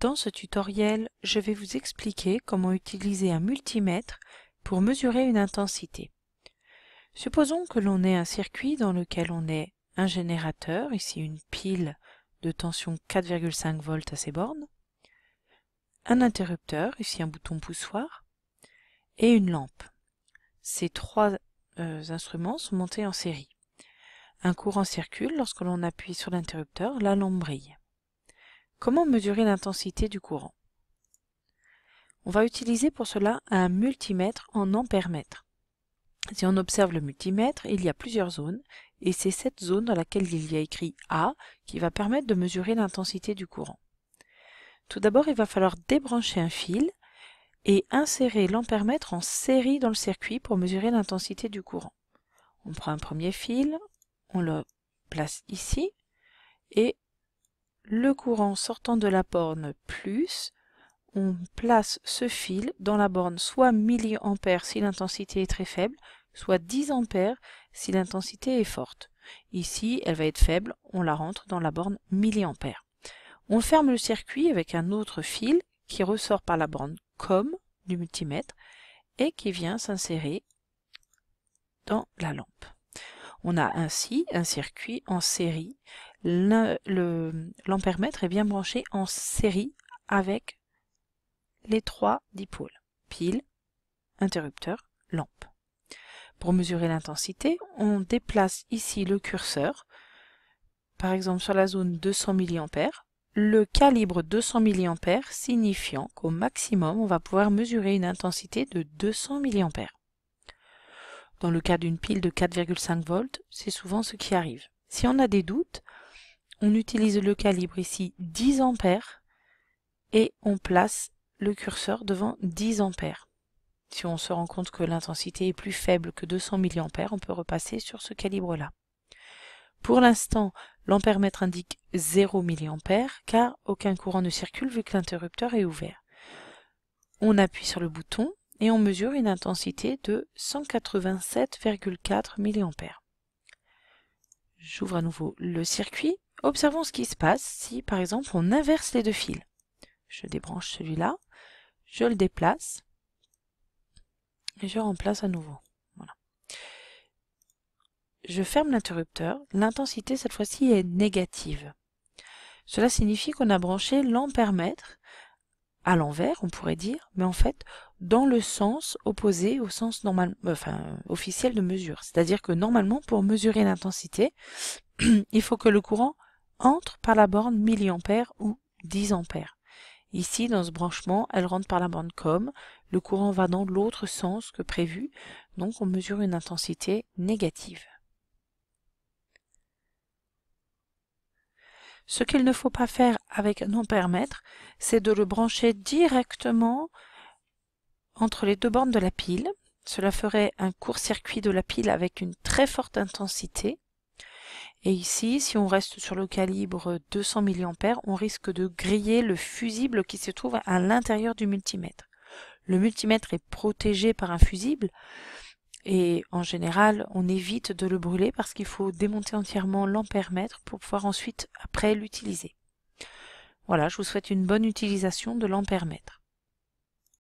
Dans ce tutoriel, je vais vous expliquer comment utiliser un multimètre pour mesurer une intensité. Supposons que l'on ait un circuit dans lequel on ait un générateur, ici une pile de tension 4,5 volts à ses bornes, un interrupteur, ici un bouton poussoir, et une lampe. Ces trois euh, instruments sont montés en série. Un courant circule lorsque l'on appuie sur l'interrupteur, la lampe brille. Comment mesurer l'intensité du courant On va utiliser pour cela un multimètre en ampères Si on observe le multimètre, il y a plusieurs zones, et c'est cette zone dans laquelle il y a écrit A qui va permettre de mesurer l'intensité du courant. Tout d'abord, il va falloir débrancher un fil et insérer l'ampèremètre en série dans le circuit pour mesurer l'intensité du courant. On prend un premier fil, on le place ici, et le courant sortant de la borne plus, on place ce fil dans la borne soit mA si l'intensité est très faible, soit 10 ampères si l'intensité est forte. Ici, elle va être faible, on la rentre dans la borne mA. On ferme le circuit avec un autre fil qui ressort par la borne COM du multimètre et qui vient s'insérer dans la lampe. On a ainsi un circuit en série l'ampèremètre est eh bien branché en série avec les trois dipôles, pile, interrupteur, lampe. Pour mesurer l'intensité, on déplace ici le curseur, par exemple sur la zone 200 mA, le calibre 200 mA signifiant qu'au maximum on va pouvoir mesurer une intensité de 200 mA. Dans le cas d'une pile de 4,5 volts, c'est souvent ce qui arrive. Si on a des doutes, on utilise le calibre ici 10 ampères et on place le curseur devant 10 ampères. Si on se rend compte que l'intensité est plus faible que 200 mA, on peut repasser sur ce calibre-là. Pour l'instant, l'ampèremètre indique 0 mA car aucun courant ne circule vu que l'interrupteur est ouvert. On appuie sur le bouton et on mesure une intensité de 187,4 mA. J'ouvre à nouveau le circuit Observons ce qui se passe si, par exemple, on inverse les deux fils. Je débranche celui-là, je le déplace, et je remplace à nouveau. Voilà. Je ferme l'interrupteur, l'intensité cette fois-ci est négative. Cela signifie qu'on a branché mètre à l'envers, on pourrait dire, mais en fait dans le sens opposé au sens normal, officiel de mesure. C'est-à-dire que normalement, pour mesurer l'intensité, il faut que le courant entre par la borne milliampère ou 10 ampères. Ici, dans ce branchement, elle rentre par la borne COM, le courant va dans l'autre sens que prévu, donc on mesure une intensité négative. Ce qu'il ne faut pas faire avec un permettre, c'est de le brancher directement entre les deux bornes de la pile. Cela ferait un court-circuit de la pile avec une très forte intensité. Et ici, si on reste sur le calibre 200 mA, on risque de griller le fusible qui se trouve à l'intérieur du multimètre. Le multimètre est protégé par un fusible et en général, on évite de le brûler parce qu'il faut démonter entièrement lampère pour pouvoir ensuite, après, l'utiliser. Voilà, je vous souhaite une bonne utilisation de lampère